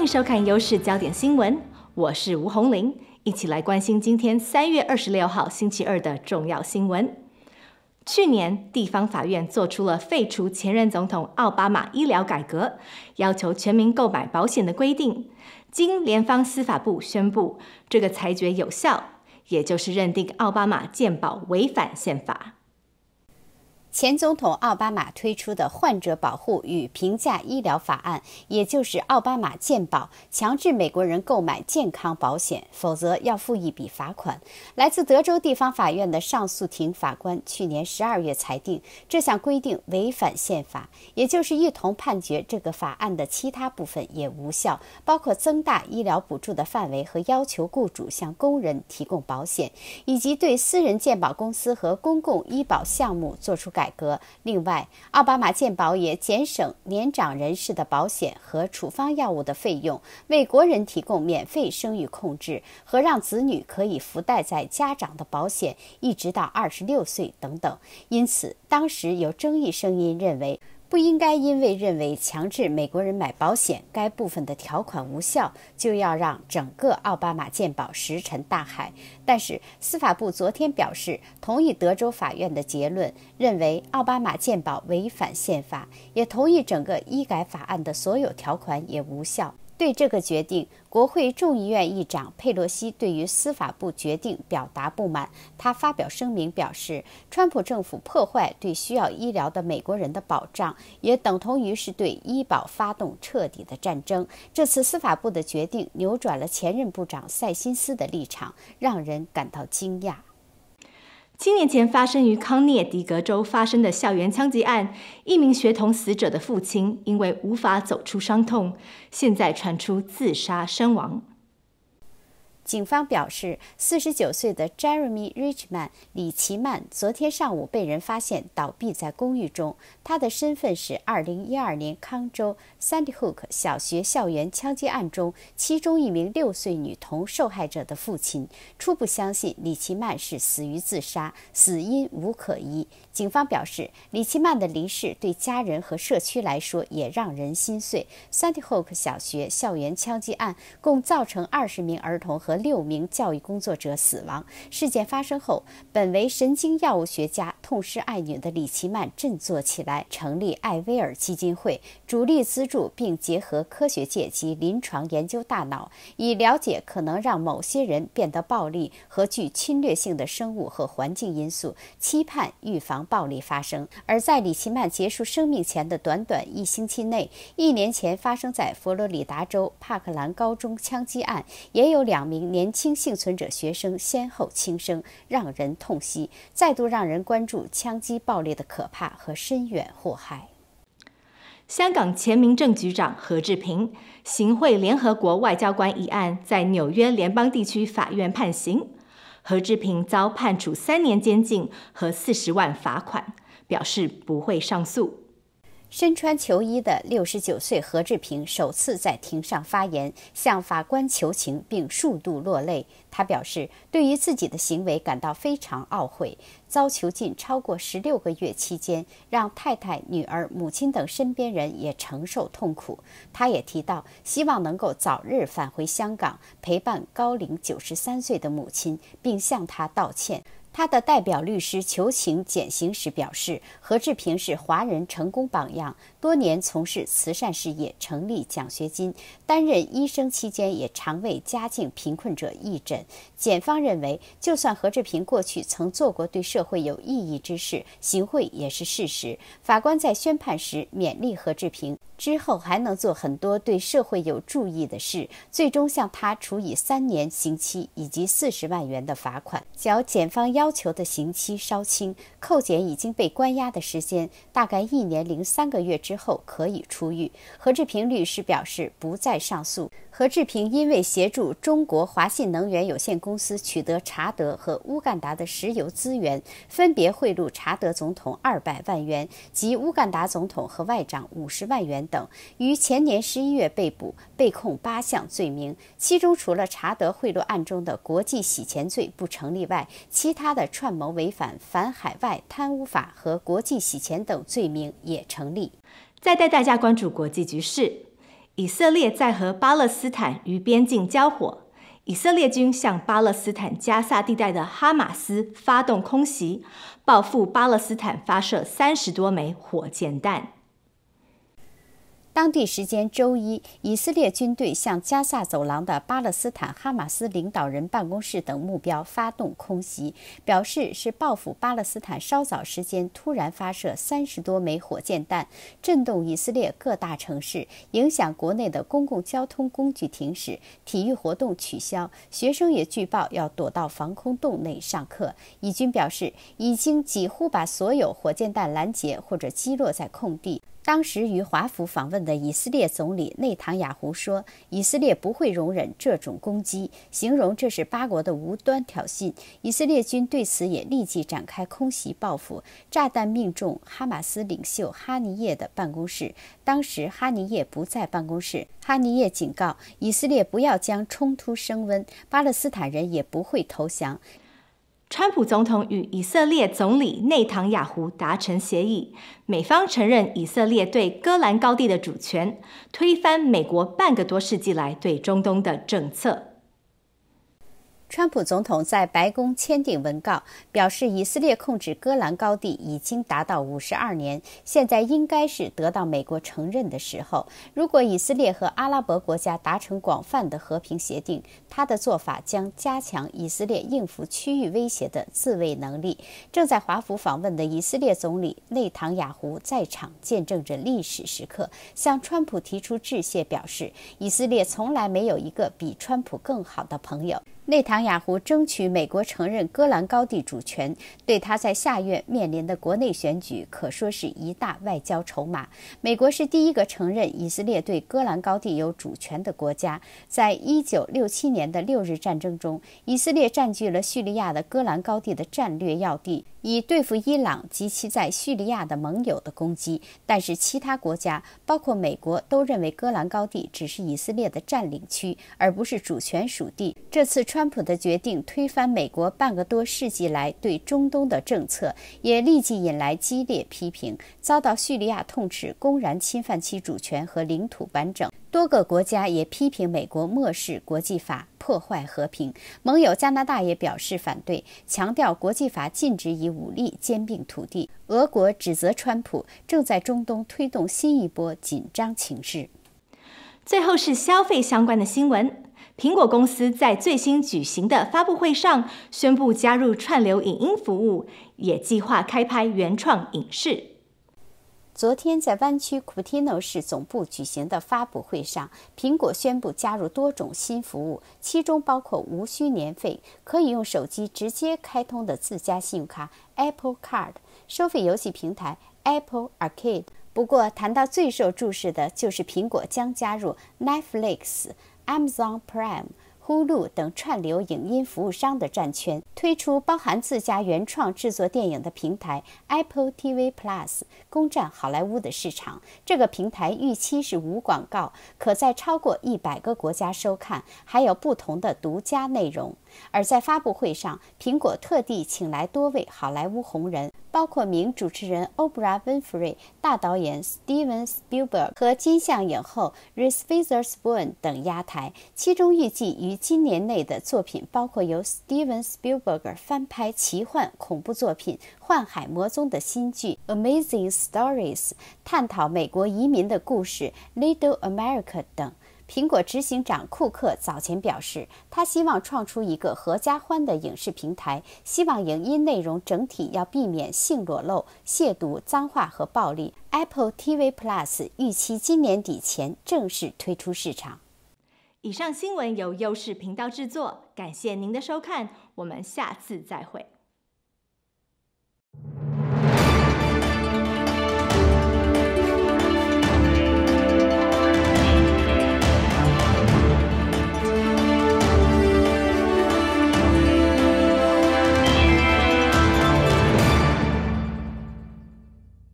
欢迎收看《优势焦点新闻》，我是吴红玲，一起来关心今天三月二十六号星期二的重要新闻。去年地方法院做出了废除前任总统奥巴马医疗改革要求全民购买保险的规定，经联邦司法部宣布，这个裁决有效，也就是认定奥巴马健保违反宪法。前总统奥巴马推出的患者保护与平价医疗法案，也就是奥巴马健保，强制美国人购买健康保险，否则要付一笔罚款。来自德州地方法院的上诉庭法官去年十二月裁定这项规定违反宪法，也就是一同判决这个法案的其他部分也无效，包括增大医疗补助的范围和要求雇主向工人提供保险，以及对私人健保公司和公共医保项目做出改。格，另外，奥巴马健保也减省年长人士的保险和处方药物的费用，为国人提供免费生育控制和让子女可以附带在家长的保险一直到二十六岁等等。因此，当时有争议声音认为。不应该因为认为强制美国人买保险该部分的条款无效，就要让整个奥巴马健保石沉大海。但是司法部昨天表示，同意德州法院的结论，认为奥巴马健保违反宪法，也同意整个医改法案的所有条款也无效。对这个决定，国会众议院议长佩洛西对于司法部决定表达不满。他发表声明表示，川普政府破坏对需要医疗的美国人的保障，也等同于是对医保发动彻底的战争。这次司法部的决定扭转了前任部长塞辛斯的立场，让人感到惊讶。七年前发生于康涅狄格州发生的校园枪击案，一名学童死者的父亲因为无法走出伤痛，现在传出自杀身亡。警方表示，四十九岁的 Jeremy Richman 李奇曼昨天上午被人发现倒闭在公寓中。他的身份是二零一二年康州 Sandy Hook 小学校园枪击案中其中一名六岁女童受害者的父亲。初步相信李奇曼是死于自杀，死因无可疑。警方表示，李奇曼的离世对家人和社区来说也让人心碎。Sandy Hook 小学校园枪击案共造成二十名儿童和。六名教育工作者死亡事件发生后，本为神经药物学家痛失爱女的里奇曼振作起来，成立艾薇尔基金会，主力资助并结合科学界及临床研究大脑，以了解可能让某些人变得暴力和具侵略性的生物和环境因素，期盼预防暴力发生。而在里奇曼结束生命前的短短一星期内，一年前发生在佛罗里达州帕克兰高中枪击案，也有两名。年轻幸存者学生先后轻生，让人痛惜，再度让人关注枪击爆裂的可怕和深远祸害。香港前民政局长何志平行贿联合国外交官一案，在纽约联邦地区法院判刑，何志平遭判处三年监禁和四十万罚款，表示不会上诉。身穿囚衣的六十九岁何志平首次在庭上发言，向法官求情，并数度落泪。他表示，对于自己的行为感到非常懊悔。遭囚禁超过十六个月期间，让太太、女儿、母亲等身边人也承受痛苦。他也提到，希望能够早日返回香港，陪伴高龄九十三岁的母亲，并向她道歉。他的代表律师求情减刑时表示，何志平是华人成功榜样，多年从事慈善事业，成立奖学金，担任医生期间也常为家境贫困者义诊。检方认为，就算何志平过去曾做过对社会有意义之事，行贿也是事实。法官在宣判时勉励何志平，之后还能做很多对社会有注意的事。最终向他处以三年刑期以及四十万元的罚款。小检方要。要求的刑期稍轻，扣减已经被关押的时间，大概一年零三个月之后可以出狱。何志平律师表示不再上诉。何志平因为协助中国华信能源有限公司取得查德和乌干达的石油资源，分别贿赂查德总统二百万元及乌干达总统和外长五十万元等，于前年十一月被捕，被控八项罪名，其中除了查德贿赂案中的国际洗钱罪不成立外，其他。他的串谋违反反海外贪污法和国际洗钱等罪名也成立。再带大家关注国际局势：以色列在和巴勒斯坦于边境交火，以色列军向巴勒斯坦加萨地带的哈马斯发动空袭，报复巴勒斯坦发射三十多枚火箭弹。当地时间周一，以色列军队向加萨走廊的巴勒斯坦哈马斯领导人办公室等目标发动空袭，表示是报复巴勒斯坦稍早时间突然发射三十多枚火箭弹，震动以色列各大城市，影响国内的公共交通工具停驶、体育活动取消，学生也据报要躲到防空洞内上课。以军表示，已经几乎把所有火箭弹拦截或者击落在空地。当时与华府访问的以色列总理内塔雅胡说：“以色列不会容忍这种攻击，形容这是八国的无端挑衅。”以色列军对此也立即展开空袭报复，炸弹命中哈马斯领袖哈尼耶的办公室。当时哈尼耶不在办公室。哈尼耶警告以色列不要将冲突升温，巴勒斯坦人也不会投降。川普总统与以色列总理内塔雅亚胡达成协议，美方承认以色列对戈兰高地的主权，推翻美国半个多世纪来对中东的政策。川普总统在白宫签订文告，表示以色列控制戈兰高地已经达到五十二年，现在应该是得到美国承认的时候。如果以色列和阿拉伯国家达成广泛的和平协定，他的做法将加强以色列应付区域威胁的自卫能力。正在华府访问的以色列总理内塔尼亚胡在场见证着历史时刻，向川普提出致谢，表示以色列从来没有一个比川普更好的朋友。内塔雅亚胡争取美国承认戈兰高地主权，对他在下月面临的国内选举可说是一大外交筹码。美国是第一个承认以色列对戈兰高地有主权的国家。在一九六七年的六日战争中，以色列占据了叙利亚的戈兰高地的战略要地，以对付伊朗及其在叙利亚的盟友的攻击。但是，其他国家，包括美国，都认为戈兰高地只是以色列的占领区，而不是主权属地。这次穿。川普的决定推翻美国半个多世纪来对中东的政策，也立即引来激烈批评，遭到叙利亚痛斥，公然侵犯其主权和领土完整。多个国家也批评美国漠视国际法，破坏和平。盟友加拿大也表示反对，强调国际法禁止以武力兼并土地。俄国指责川普正在中东推动新一波紧张情势。最后是消费相关的新闻。苹果公司在最新举行的发布会上宣布加入串流影音服务，也计划开拍原创影视。昨天在湾区 Cupertino 市总部举行的发布会上，苹果宣布加入多种新服务，其中包括无需年费可以用手机直接开通的自家信用卡 Apple Card、收费游戏平台 Apple Arcade。不过，谈到最受注视的，就是苹果将加入 Netflix。Amazon Prime、Hulu 等串流影音服务商的战圈，推出包含自家原创制作电影的平台 Apple TV Plus，攻占好莱坞的市场。这个平台预期是无广告，可在超过一百个国家收看，还有不同的独家内容。而在发布会上，苹果特地请来多位好莱坞红人。包括名主持人 Oprah Winfrey、大导演 Steven Spielberg 和金像影后 Reese Witherspoon 等压台。其中预计于今年内的作品包括由 Steven Spielberg 翻拍奇幻恐怖作品《幻海魔踪》的新剧《Amazing Stories》，探讨美国移民的故事《Little America》等。苹果执行长库克早前表示，他希望创出一个合家欢的影视平台，希望影音内容整体要避免性裸露、亵渎、脏话和暴力。Apple TV Plus 预期今年底前正式推出市场。以上新闻由优视频道制作，感谢您的收看，我们下次再会。